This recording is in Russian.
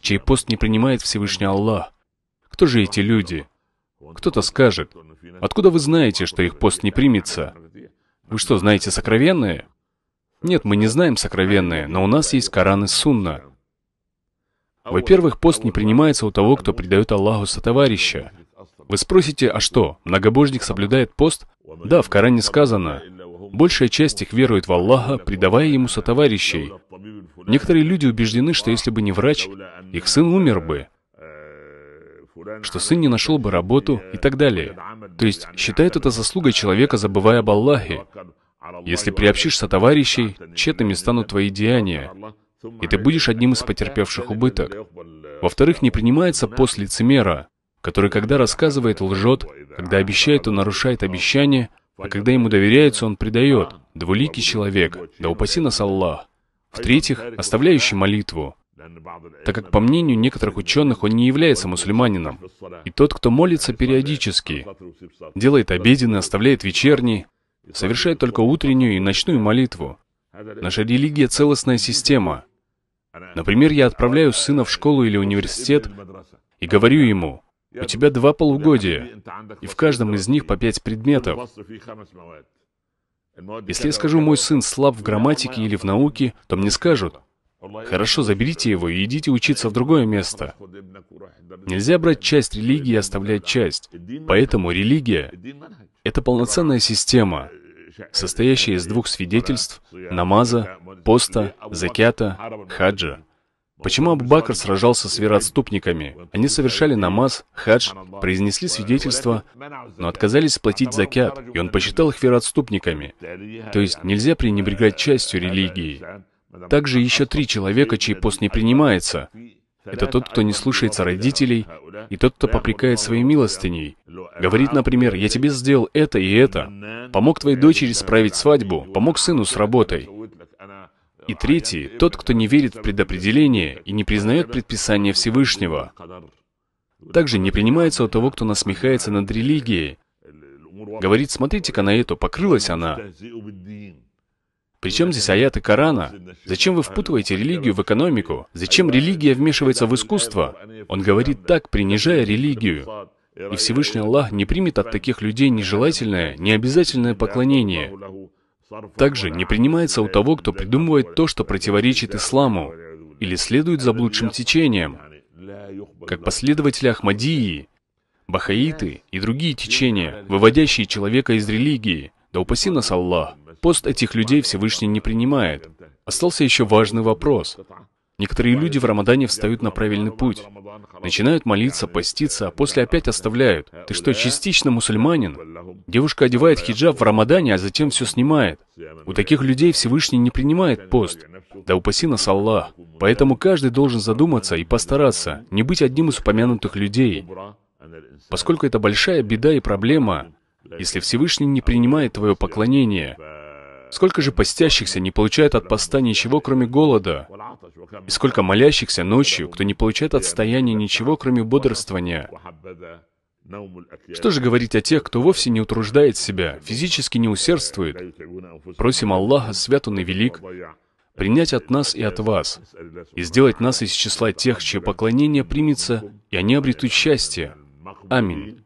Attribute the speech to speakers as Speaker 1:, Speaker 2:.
Speaker 1: чей пост не принимает Всевышний Аллах. Кто же эти люди? Кто-то скажет, откуда вы знаете, что их пост не примется? Вы что, знаете сокровенное? Нет, мы не знаем сокровенное, но у нас есть Коран и Сунна. Во-первых, пост не принимается у того, кто предает Аллаху сотоварища. Вы спросите, а что, многобожник соблюдает пост? Да, в Коране сказано, большая часть их верует в Аллаха, предавая ему сотоварищей, Некоторые люди убеждены, что если бы не врач, их сын умер бы, что сын не нашел бы работу и так далее. То есть считают это заслугой человека, забывая об Аллахе. Если приобщишься товарищей, тщетными станут твои деяния, и ты будешь одним из потерпевших убыток. Во-вторых, не принимается пост лицемера, который когда рассказывает, лжет, когда обещает, он нарушает обещание, а когда ему доверяется, он предает. Двуликий человек, да упаси нас Аллах. В-третьих, оставляющий молитву, так как, по мнению некоторых ученых, он не является мусульманином. И тот, кто молится периодически, делает обеденный, оставляет вечерний, совершает только утреннюю и ночную молитву. Наша религия — целостная система. Например, я отправляю сына в школу или университет и говорю ему, «У тебя два полугодия, и в каждом из них по пять предметов. Если я скажу, мой сын слаб в грамматике или в науке, то мне скажут, Хорошо, заберите его и идите учиться в другое место. Нельзя брать часть религии и оставлять часть. Поэтому религия — это полноценная система, состоящая из двух свидетельств — намаза, поста, закята, хаджа. Почему Абу-Бакр сражался с вероотступниками? Они совершали намаз, хадж, произнесли свидетельство, но отказались платить закят, и он посчитал их вероотступниками. То есть нельзя пренебрегать частью религии. Также еще три человека, чей пост не принимается. Это тот, кто не слушается родителей, и тот, кто попрекает своей милостыней. Говорит, например, «Я тебе сделал это и это, помог твоей дочери справить свадьбу, помог сыну с работой». И третий — тот, кто не верит в предопределение и не признает предписание Всевышнего. Также не принимается у того, кто насмехается над религией. Говорит, смотрите-ка на эту, покрылась она. Причем здесь аяты Корана? Зачем вы впутываете религию в экономику? Зачем религия вмешивается в искусство? Он говорит так, принижая религию. И Всевышний Аллах не примет от таких людей нежелательное, необязательное поклонение. Также не принимается у того, кто придумывает то, что противоречит исламу, или следует заблудшим течениям, как последователи Ахмадии, бахаиты и другие течения, выводящие человека из религии. Да упаси нас Аллах. Пост этих людей Всевышний не принимает. Остался еще важный вопрос. Некоторые люди в Рамадане встают на правильный путь, начинают молиться, поститься, а после опять оставляют. Ты что, частично мусульманин? Девушка одевает хиджаб в Рамадане, а затем все снимает. У таких людей Всевышний не принимает пост. Да упаси нас Аллах. Поэтому каждый должен задуматься и постараться не быть одним из упомянутых людей. Поскольку это большая беда и проблема, если Всевышний не принимает твое поклонение, Сколько же постящихся не получает от поста ничего, кроме голода? И сколько молящихся ночью, кто не получает от стояния ничего, кроме бодрствования? Что же говорить о тех, кто вовсе не утруждает себя, физически не усердствует? Просим Аллаха, свят он и велик, принять от нас и от вас, и сделать нас из числа тех, чье поклонение примется, и они обретут счастье. Аминь.